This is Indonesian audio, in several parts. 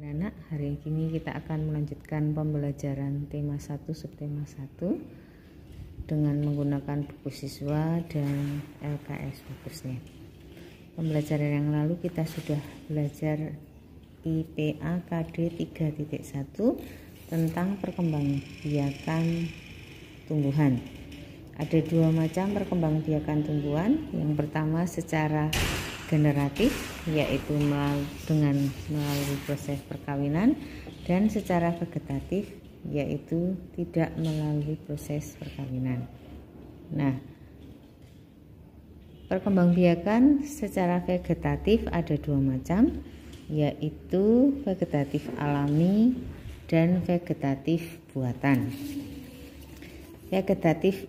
Anak-anak, hari ini kita akan melanjutkan pembelajaran tema 1 subtema 1 dengan menggunakan buku siswa dan LKS fokusnya. Pembelajaran yang lalu kita sudah belajar IPA KD 3.1 tentang perkembangbiakan tumbuhan. Ada dua macam perkembangbiakan tumbuhan. Yang pertama secara generatif yaitu melalui, dengan melalui proses perkawinan dan secara vegetatif yaitu tidak melalui proses perkawinan. Nah, perkembangbiakan secara vegetatif ada dua macam, yaitu vegetatif alami dan vegetatif buatan. Vegetatif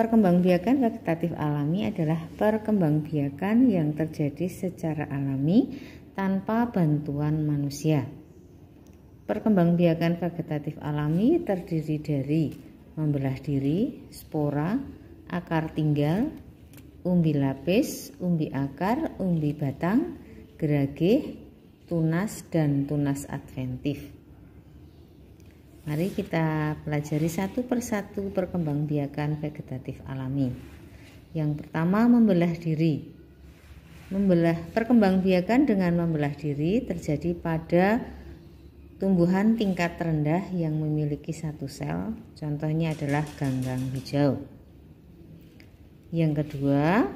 Perkembangbiakan vegetatif alami adalah perkembangbiakan yang terjadi secara alami tanpa bantuan manusia. Perkembangbiakan vegetatif alami terdiri dari membelah diri, spora, akar tinggal, umbi lapis, umbi akar, umbi batang, geragih, tunas dan tunas adventif. Mari kita pelajari satu persatu perkembangbiakan vegetatif alami. Yang pertama membelah diri. Membelah perkembangbiakan dengan membelah diri terjadi pada tumbuhan tingkat rendah yang memiliki satu sel. Contohnya adalah ganggang hijau. Yang kedua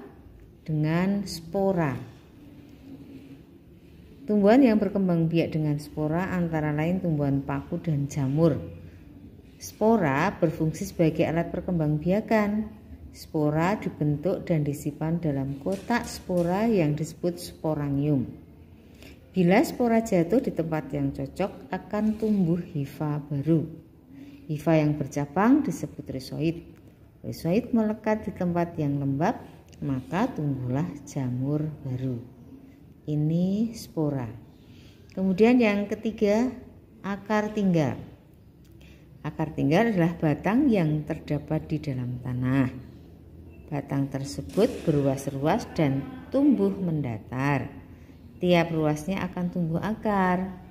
dengan spora. Tumbuhan yang berkembang biak dengan spora antara lain tumbuhan paku dan jamur. Spora berfungsi sebagai alat perkembangbiakan. Spora dibentuk dan disimpan dalam kotak spora yang disebut sporangium. Bila spora jatuh di tempat yang cocok akan tumbuh hifa baru. Hifa yang bercabang disebut rhizoid. Rhizoid melekat di tempat yang lembab maka tumbuhlah jamur baru. Ini spora. Kemudian yang ketiga, akar tinggal. Akar tinggal adalah batang yang terdapat di dalam tanah. Batang tersebut beruas ruas dan tumbuh mendatar. Tiap ruasnya akan tumbuh akar.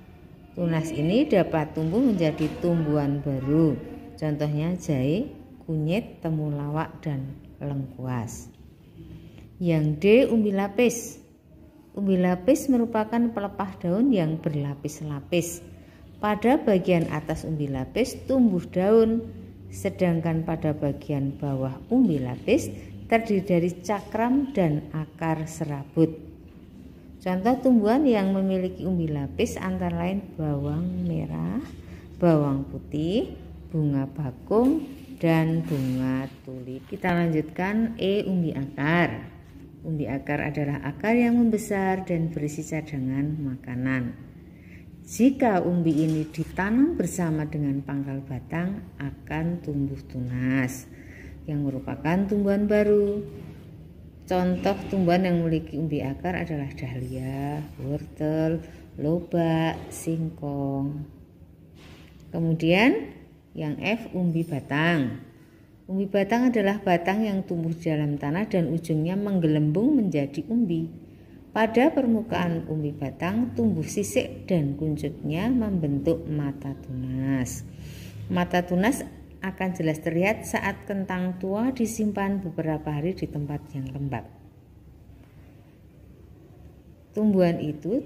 Tunas ini dapat tumbuh menjadi tumbuhan baru. Contohnya jahe, kunyit, temulawak, dan lengkuas. Yang D umbi lapis. Umbi lapis merupakan pelepah daun yang berlapis-lapis. Pada bagian atas umbi lapis tumbuh daun, sedangkan pada bagian bawah umbi lapis terdiri dari cakram dan akar serabut. Contoh tumbuhan yang memiliki umbi lapis antara lain bawang merah, bawang putih, bunga bakung, dan bunga tulip. Kita lanjutkan E umbi akar. Umbi akar adalah akar yang membesar dan berisi cadangan makanan. Jika umbi ini ditanam bersama dengan pangkal batang akan tumbuh tunas yang merupakan tumbuhan baru. Contoh tumbuhan yang memiliki umbi akar adalah dahlia, wortel, lobak, singkong. Kemudian yang F umbi batang. Umbi batang adalah batang yang tumbuh di dalam tanah dan ujungnya menggelembung menjadi umbi. Pada permukaan umbi batang tumbuh sisik dan kuncupnya membentuk mata tunas. Mata tunas akan jelas terlihat saat kentang tua disimpan beberapa hari di tempat yang lembab. Tumbuhan itu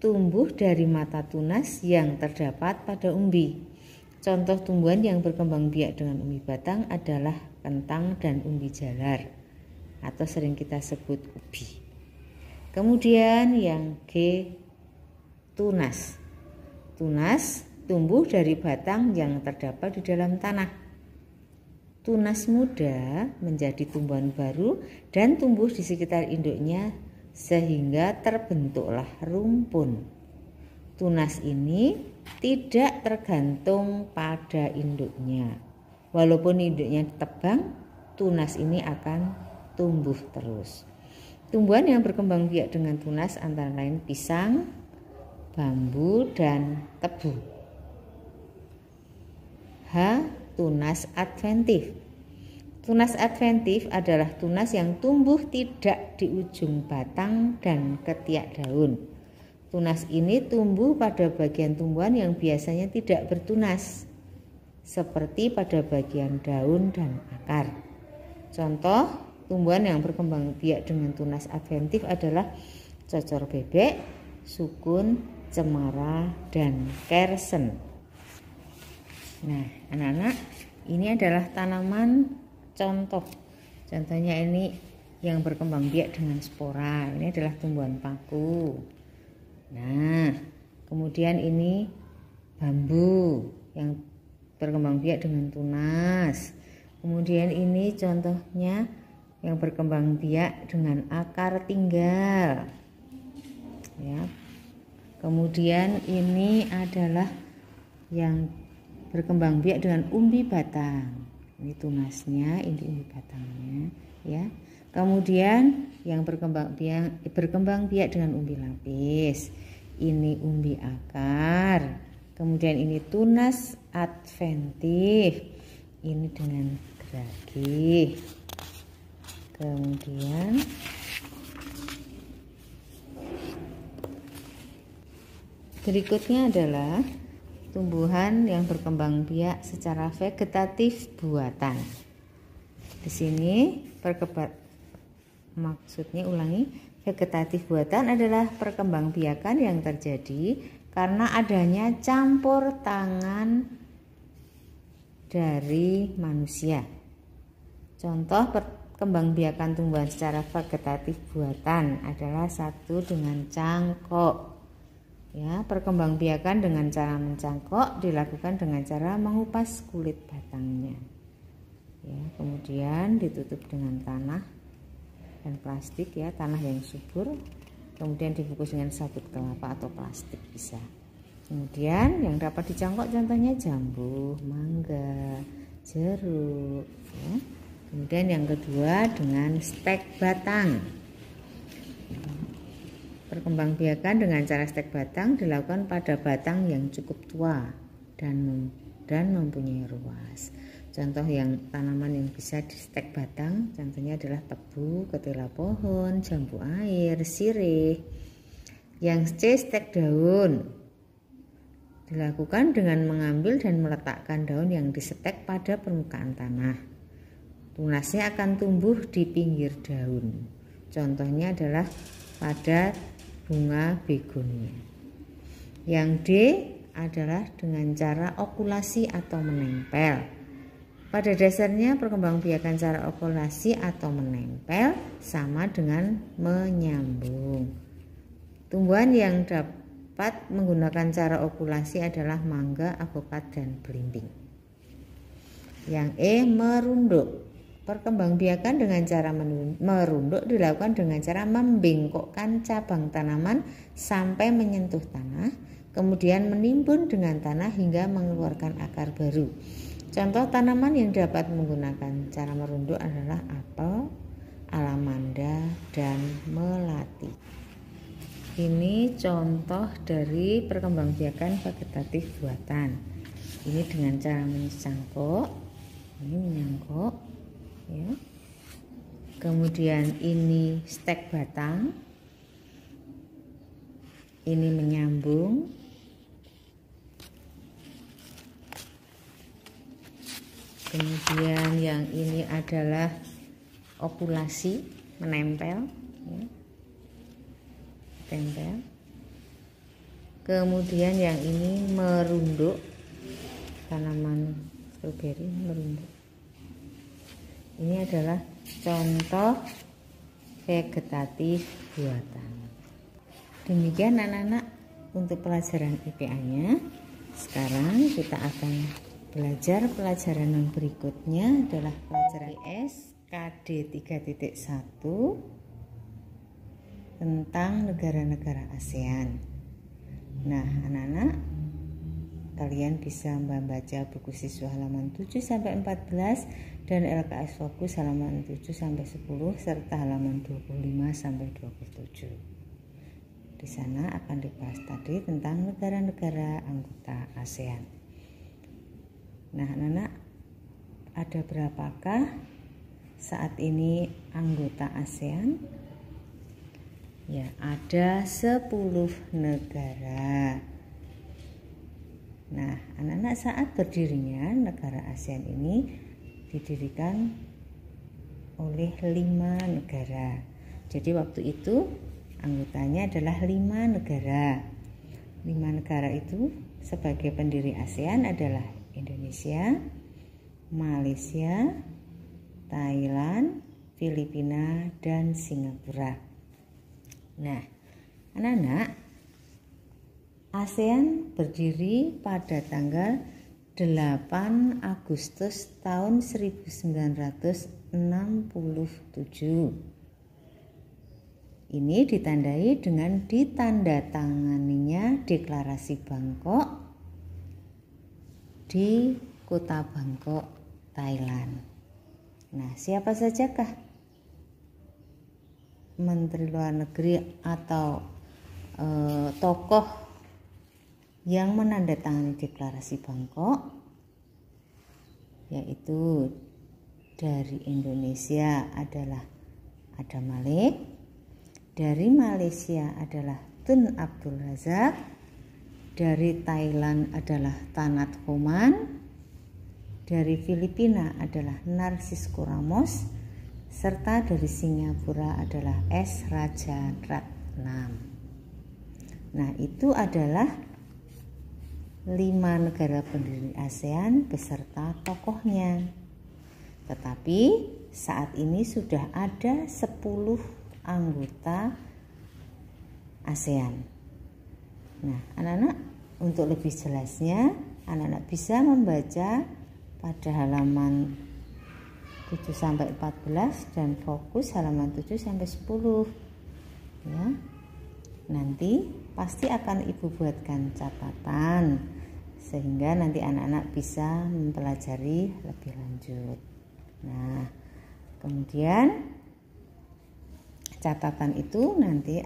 tumbuh dari mata tunas yang terdapat pada umbi. Contoh tumbuhan yang berkembang biak dengan umbi batang adalah kentang dan umbi jalar atau sering kita sebut ubi. Kemudian yang G tunas. Tunas tumbuh dari batang yang terdapat di dalam tanah. Tunas muda menjadi tumbuhan baru dan tumbuh di sekitar induknya sehingga terbentuklah rumpun. Tunas ini tidak tergantung pada induknya. Walaupun induknya tebang, tunas ini akan tumbuh terus. Tumbuhan yang berkembang biak dengan tunas antara lain pisang, bambu, dan tebu. H. Tunas adventif. Tunas adventif adalah tunas yang tumbuh tidak di ujung batang dan ketiak daun Tunas ini tumbuh pada bagian tumbuhan yang biasanya tidak bertunas, seperti pada bagian daun dan akar. Contoh tumbuhan yang berkembang biak dengan tunas adventif adalah cocor bebek, sukun, cemara, dan kersen. Nah, anak-anak, ini adalah tanaman contoh. Contohnya ini yang berkembang biak dengan spora. Ini adalah tumbuhan paku. Nah, kemudian ini bambu yang berkembang biak dengan tunas. Kemudian ini contohnya yang berkembang biak dengan akar tinggal. Ya. Kemudian ini adalah yang berkembang biak dengan umbi batang. Ini tunasnya, ini umbi batangnya, ya. Kemudian yang berkembang biak berkembang biak dengan umbi lapis. Ini umbi akar. Kemudian ini tunas adventif. Ini dengan geragi. Kemudian Berikutnya adalah tumbuhan yang berkembang biak secara vegetatif buatan. Di sini Maksudnya ulangi, vegetatif buatan adalah perkembangbiakan yang terjadi karena adanya campur tangan dari manusia. Contoh perkembangbiakan tumbuhan secara vegetatif buatan adalah satu dengan cangkok. Ya, perkembangbiakan dengan cara mencangkok dilakukan dengan cara mengupas kulit batangnya. Ya, kemudian ditutup dengan tanah dan plastik ya tanah yang subur kemudian dibungkus dengan sabut kelapa atau plastik bisa kemudian yang dapat dicangkok contohnya jambu mangga jeruk ya. kemudian yang kedua dengan stek batang perkembangbiakan dengan cara stek batang dilakukan pada batang yang cukup tua dan dan mempunyai ruas Contoh yang tanaman yang bisa di stek batang, contohnya adalah tebu, ketela pohon, jambu air, sirih. Yang C stek daun. Dilakukan dengan mengambil dan meletakkan daun yang disetek pada permukaan tanah. Tunasnya akan tumbuh di pinggir daun. Contohnya adalah pada bunga begonia. Yang D adalah dengan cara okulasi atau menempel. Pada dasarnya perkembangbiakan cara okulasi atau menempel sama dengan menyambung. Tumbuhan yang dapat menggunakan cara okulasi adalah mangga, avokat, dan belimbing. Yang E merunduk. Perkembangbiakan dengan cara merunduk dilakukan dengan cara membengkokkan cabang tanaman sampai menyentuh tanah, kemudian menimbun dengan tanah hingga mengeluarkan akar baru. Contoh tanaman yang dapat menggunakan cara merunduk adalah apel, alamanda, dan melati. Ini contoh dari perkembangbiakan vegetatif buatan. Ini dengan cara menyangkut, ini menyangkok, ya. Kemudian ini stek batang, ini menyambung, kemudian yang ini adalah okulasi menempel ya. tempel kemudian yang ini merunduk tanaman strawberry merunduk ini adalah contoh vegetatif buatan demikian anak-anak untuk pelajaran IPA nya sekarang kita akan Belajar pelajaran non berikutnya adalah pelajaran S KD 3.1 tentang negara-negara ASEAN. Nah, anak-anak, kalian bisa membaca buku siswa halaman 7 sampai 14 dan LKS fokus halaman 7 sampai 10 serta halaman 25 sampai 27. Di sana akan dibahas tadi tentang negara-negara anggota ASEAN. Nah, anak-anak, ada berapakah saat ini anggota ASEAN? Ya, ada 10 negara. Nah, anak-anak saat berdirinya negara ASEAN ini didirikan oleh lima negara. Jadi waktu itu anggotanya adalah lima negara. Lima negara itu sebagai pendiri ASEAN adalah Indonesia, Malaysia, Thailand, Filipina, dan Singapura. Nah, anak-anak, ASEAN berdiri pada tanggal 8 Agustus tahun 1967. Ini ditandai dengan ditandatanganinya Deklarasi Bangkok di kota Bangkok, Thailand. Nah, siapa sajakah menteri luar negeri atau e, tokoh yang menandatangani deklarasi Bangkok? Yaitu dari Indonesia adalah Adam Malik, dari Malaysia adalah Tun Abdul Razak, dari Thailand adalah Tanat Koman dari Filipina adalah Narcisco Ramos, serta dari Singapura adalah S. Raja Ratnam. Nah, itu adalah lima negara pendiri ASEAN beserta tokohnya. Tetapi saat ini sudah ada 10 anggota ASEAN. Nah, anak-anak untuk lebih jelasnya, anak-anak bisa membaca pada halaman 7 sampai 14 dan fokus halaman 7 sampai 10. Ya. Nanti pasti akan Ibu buatkan catatan sehingga nanti anak-anak bisa mempelajari lebih lanjut. Nah, kemudian catatan itu nanti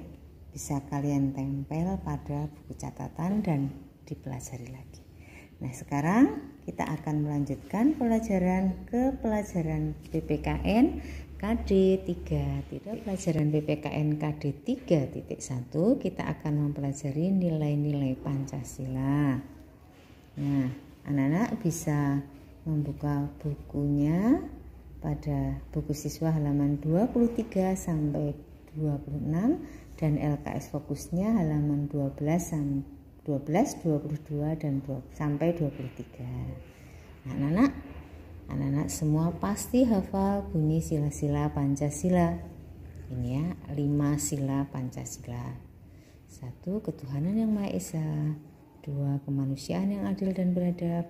bisa kalian tempel pada buku catatan dan dipelajari lagi. Nah, sekarang kita akan melanjutkan pelajaran ke pelajaran PPKN KD 3. Tidak pelajaran PPKN KD 3.1 kita akan mempelajari nilai-nilai Pancasila. Nah, anak-anak bisa membuka bukunya pada buku siswa halaman 23 sampai 26 dan LKS fokusnya halaman 12 12 22 dan 2, sampai 23. Nah, anak-anak anak-anak semua pasti hafal bunyi sila-sila Pancasila. Ini ya, 5 sila Pancasila. satu Ketuhanan yang Maha Esa. dua Kemanusiaan yang adil dan beradab.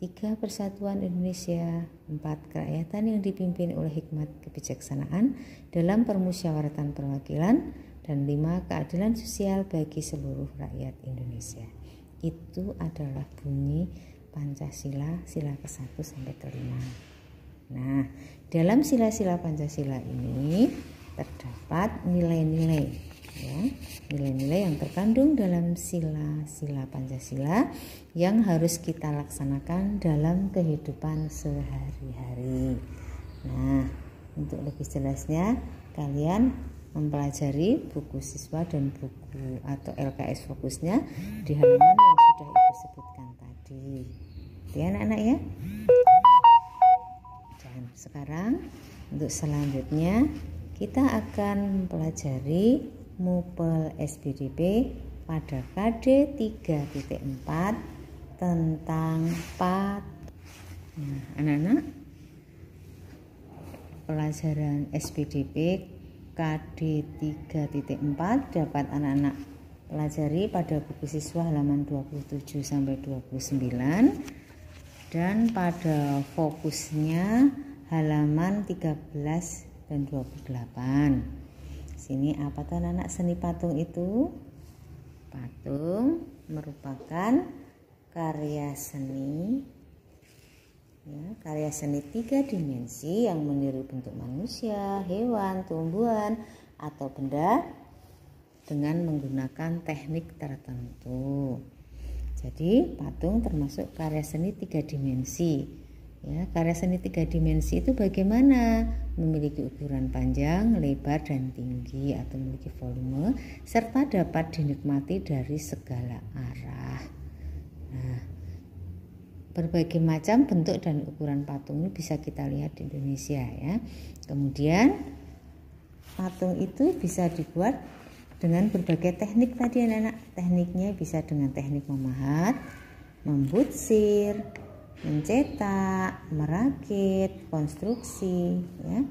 tiga Persatuan Indonesia. empat Kerakyatan yang dipimpin oleh hikmat kebijaksanaan dalam permusyawaratan perwakilan dan lima keadilan sosial bagi seluruh rakyat Indonesia. Itu adalah bunyi Pancasila sila ke-1 sampai ke-5. Nah, dalam sila-sila Pancasila ini terdapat nilai-nilai ya, nilai-nilai yang terkandung dalam sila-sila Pancasila yang harus kita laksanakan dalam kehidupan sehari-hari. Nah, untuk lebih jelasnya kalian mempelajari buku siswa dan buku atau LKS fokusnya di halaman yang sudah Ibu sebutkan tadi. Ya anak-anak ya. Dan sekarang untuk selanjutnya kita akan mempelajari mupel SBDB pada KD 3.4 tentang pat. Nah, anak-anak pelajaran SBDB KD 3.4 dapat anak-anak pelajari pada buku siswa halaman 27 sampai 29 dan pada fokusnya halaman 13 dan 28. Sini apa tuh anak-anak seni patung itu? Patung merupakan karya seni ya, karya seni tiga dimensi yang meniru bentuk manusia, hewan, tumbuhan, atau benda dengan menggunakan teknik tertentu. Jadi patung termasuk karya seni tiga dimensi. Ya, karya seni tiga dimensi itu bagaimana? Memiliki ukuran panjang, lebar, dan tinggi atau memiliki volume serta dapat dinikmati dari segala arah. Nah, berbagai macam bentuk dan ukuran patung ini bisa kita lihat di Indonesia ya. Kemudian patung itu bisa dibuat dengan berbagai teknik tadi anak-anak. Tekniknya bisa dengan teknik memahat, membutsir, mencetak, merakit, konstruksi ya.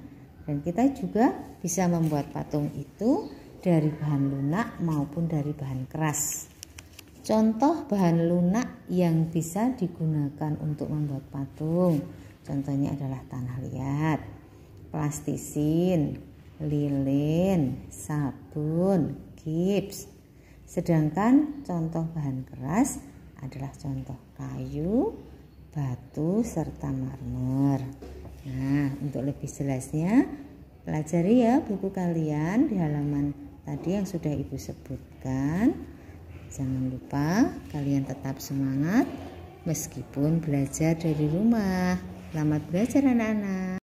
Dan kita juga bisa membuat patung itu dari bahan lunak maupun dari bahan keras. Contoh bahan lunak yang bisa digunakan untuk membuat patung, contohnya adalah tanah liat, plastisin, lilin, sabun, gips. Sedangkan contoh bahan keras adalah contoh kayu, batu, serta marmer. Nah, untuk lebih jelasnya, pelajari ya buku kalian di halaman tadi yang sudah Ibu sebutkan. Jangan lupa kalian tetap semangat meskipun belajar dari rumah. Selamat belajar anak-anak.